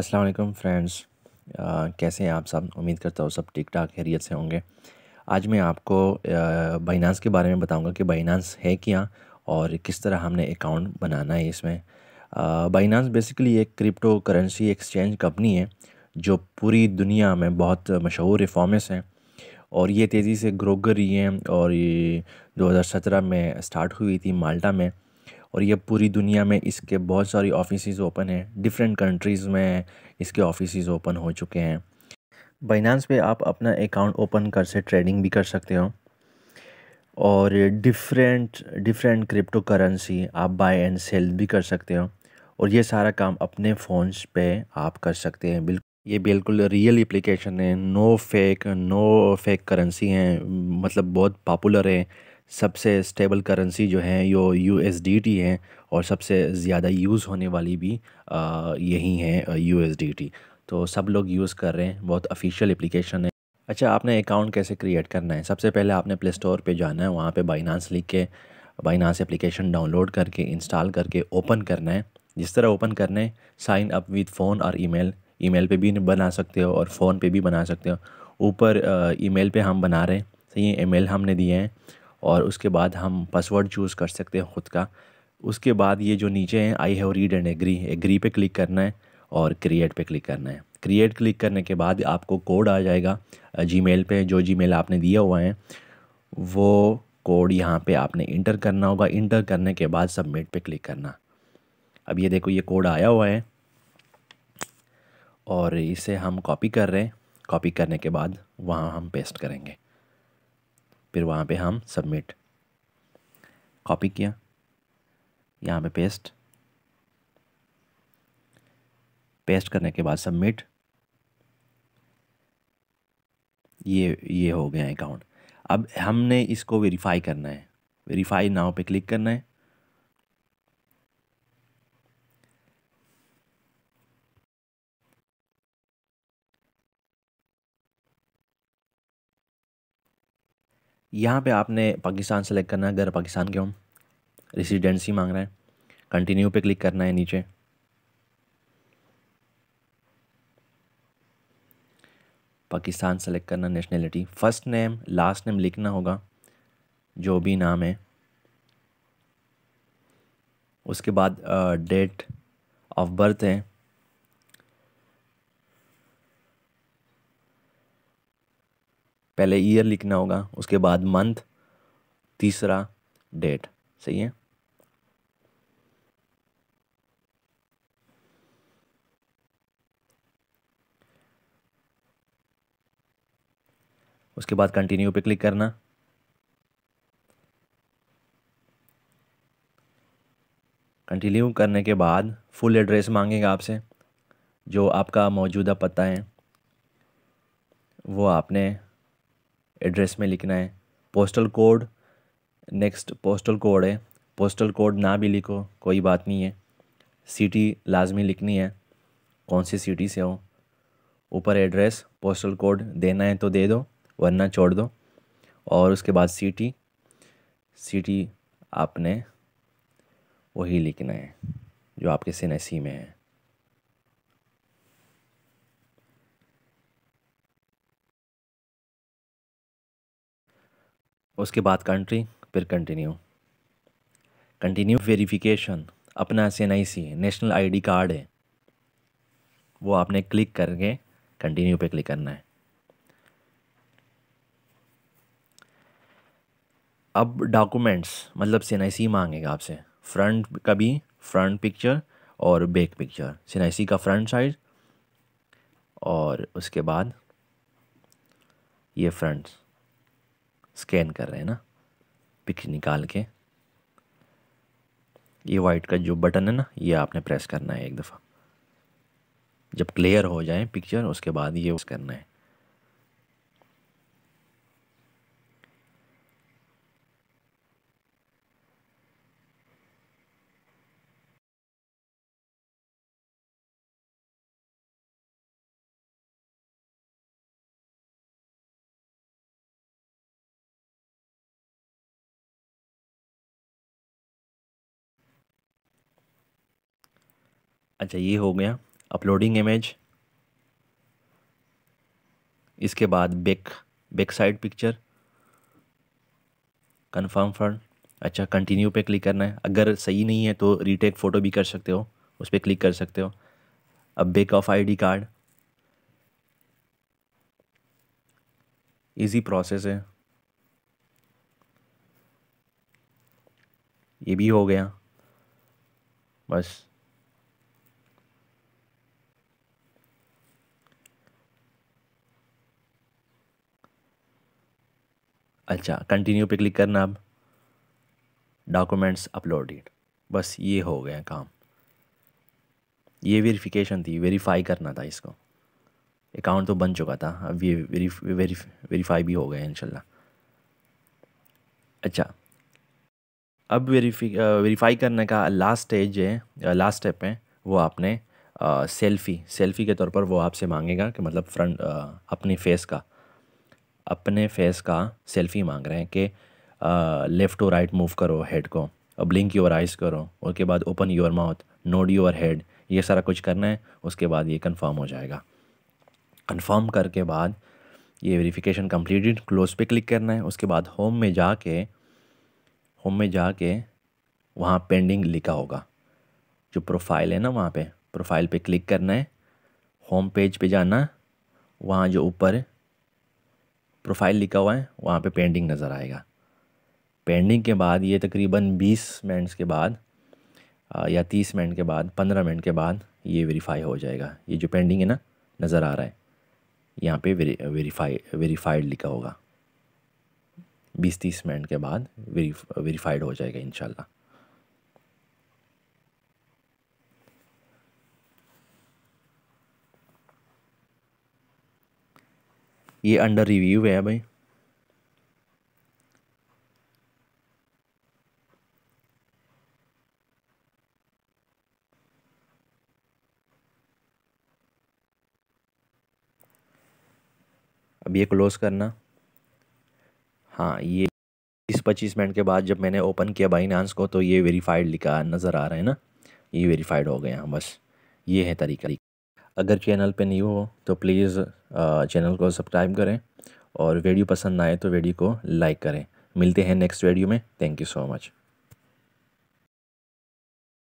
अस्सलाम वालेकुम फ्रेंड्स कैसे हैं आप सब उम्मीद करता हूँ सब ठीक ठाक खैरियत से होंगे आज मैं आपको बाइनांस के बारे में बताऊंगा कि बाइनास है क्या और किस तरह हमने अकाउंट बनाना है इसमें बाइनांस बेसिकली एक क्रिप्टो करेंसी एक्सचेंज कंपनी है जो पूरी दुनिया में बहुत मशहूर रिफॉर्मर्स हैं और ये तेज़ी से ग्रो कर रही है और ये सत्रह में स्टार्ट हुई थी माल्टा में और ये पूरी दुनिया में इसके बहुत सारी ऑफिसेज ओपन हैं डिफरेंट कंट्रीज़ में इसके ऑफिसज़ ओपन हो चुके हैं बाइनांस पे आप अपना अकाउंट ओपन कर से ट्रेडिंग भी कर सकते हो और डिफरेंट डिफरेंट क्रिप्टो करेंसी आप बाय एंड सेल भी कर सकते हो और ये सारा काम अपने फ़ोन्स पे आप कर सकते हैं बिल्कुल ये बिल्कुल रियल एप्लीकेशन है no fake no fake currency हैं मतलब बहुत पॉपुलर है सबसे स्टेबल करेंसी जो है यो यू एस डी टी है और सबसे ज़्यादा यूज़ होने वाली भी यही है यू एस डी टी तो सब लोग यूज़ कर रहे हैं बहुत ऑफिशियल एप्लीकेशन है अच्छा आपने अकाउंट कैसे क्रिएट करना है सबसे पहले आपने प्ले स्टोर पर जाना है वहाँ पर बाइनांस लिख के बाइनांस एप्लीकेशन डाउनलोड करके इंस्टॉल करके ओपन करना है जिस तरह ओपन करना है साइन अप विद फ़ोन और ईमेल ईमेल पे भी बना सकते हो और फ़ोन पे भी बना सकते हो ऊपर ईमेल पे हम बना रहे हैं सही ई ईमेल हमने दिए हैं और उसके बाद हम पासवर्ड चूज़ कर सकते हैं ख़ुद का उसके बाद ये जो नीचे हैं I have read and agree agree पे क्लिक करना है और क्रिएट पे क्लिक करना है क्रिएट क्लिक करने के बाद आपको कोड आ जाएगा जी मेल पर जो जी मेल आपने दिया हुआ है वो कोड यहाँ पे आपने इंटर करना होगा इंटर करने के बाद सबमिट पे क्लिक करना अब ये देखो ये कोड आया हुआ है और इसे हम कॉपी कर रहे हैं कॉपी करने के बाद वहाँ हम पेस्ट करेंगे फिर वहाँ पे हम सबमिट कॉपी किया यहाँ पे पेस्ट पेस्ट करने के बाद सबमिट ये ये हो गया अकाउंट अब हमने इसको वेरीफाई करना है वेरीफाई नाव पे क्लिक करना है यहाँ पे आपने पाकिस्तान सेलेक्ट करना है अगर पाकिस्तान के हम रेसिडेंसी मांग रहा है कंटिन्यू पे क्लिक करना है नीचे पाकिस्तान सेलेक्ट करना nationality first name last name लिखना होगा जो भी नाम है उसके बाद डेट ऑफ बर्थ है पहले ईयर लिखना होगा उसके बाद मंथ तीसरा डेट सही है उसके बाद कंटिन्यू पे क्लिक करना कंटिन्यू करने के बाद फुल एड्रेस मांगेगा आपसे जो आपका मौजूदा पता है वो आपने एड्रेस में लिखना है postal code next postal code है पोस्टल कोड ना भी लिखो कोई बात नहीं है सिटी लाजमी लिखनी है कौन सी सिटी से हो ऊपर एड्रेस पोस्टल कोड देना है तो दे दो वरना छोड़ दो और उसके बाद सिटी सिटी आपने वही लिखना है जो आपके सिनेसी में है उसके बाद कंट्री फिर कंटिन्यू कंटिन्यू वेरिफिकेशन अपना S N I C national ID card है वो आपने क्लिक करके कंटिन्यू पे क्लिक करना है अब डॉक्यूमेंट्स मतलब सी एन मांगेगा आपसे फ्रंट का भी फ्रंट पिक्चर और बैक पिक्चर सी का फ्रंट साइड और उसके बाद ये फ्रंट स्कैन कर रहे हैं ना पिक निकाल के ये वाइट का जो बटन है ना ये आपने प्रेस करना है एक दफ़ा जब क्लियर हो जाए पिक्चर उसके बाद ये उस करना है अच्छा ये हो गया अपलोडिंग इमेज इसके बाद back back side picture confirm front अच्छा कंटिन्यू पे क्लिक करना है अगर सही नहीं है तो रीटेक फ़ोटो भी कर सकते हो उस पर क्लिक कर सकते हो अब back of ID card easy process है ये भी हो गया बस अच्छा कंटिन्यू पे क्लिक करना अब डॉक्यूमेंट्स अपलोडेड बस ये हो गया काम ये वेरिफिकेशन थी वेरीफाई करना था इसको अकाउंट तो बन चुका था अब ये वेरीफाई भी हो गया इंशाल्लाह अच्छा अब वेरीफी वेरीफाई करने का लास्ट स्टेज है लास्ट स्टेप है वो आपने सेल्फ़ी सेल्फ़ी के तौर पर वो आपसे मांगेगा कि मतलब फ्रंट अपने फेस का अपने फेस का सेल्फी मांग रहे हैं कि लेफ़्ट टू राइट मूव करो हेड को ब्लिंक योर आइज़ करो उसके बाद open your mouth nod your head ये सारा कुछ करना है उसके बाद ये कंफर्म हो जाएगा कंफर्म करके बाद ये वेरिफिकेशन कंप्लीटेड क्लोज पे क्लिक करना है उसके बाद होम में जा के होम में जा के वहाँ पेंडिंग लिखा होगा जो प्रोफाइल है ना वहाँ पे प्रोफाइल पे क्लिक करना है होम पेज पे जाना वहाँ जो ऊपर प्रोफाइल लिखा हुआ है वहाँ पे पेंडिंग नज़र आएगा पेंडिंग के बाद ये तकरीबन 20 मिनट्स के बाद या 30 मिनट के बाद 15 मिनट के बाद ये वेरीफाई हो जाएगा ये जो पेंडिंग है ना नज़र आ रहा है यहाँ पे वेरीफाई वेरीफाइड लिखा होगा बीस तीस मिनट के बाद वेरीफाइड हो जाएगा इंशाल्लाह ये अंडर रिव्यू है भाई अब ये क्लोज़ करना हाँ ये इस पच्चीस मिनट के बाद जब मैंने ओपन किया बाइनांस को तो ये वेरीफाइड लिखा नज़र आ रहा है ना ये वेरीफाइड हो गया बस ये है तरीका अगर चैनल पे नहीं हो तो प्लीज़ चैनल को सब्सक्राइब करें और वीडियो पसंद आए तो वीडियो को लाइक करें मिलते हैं नेक्स्ट वीडियो में थैंक यू सो मच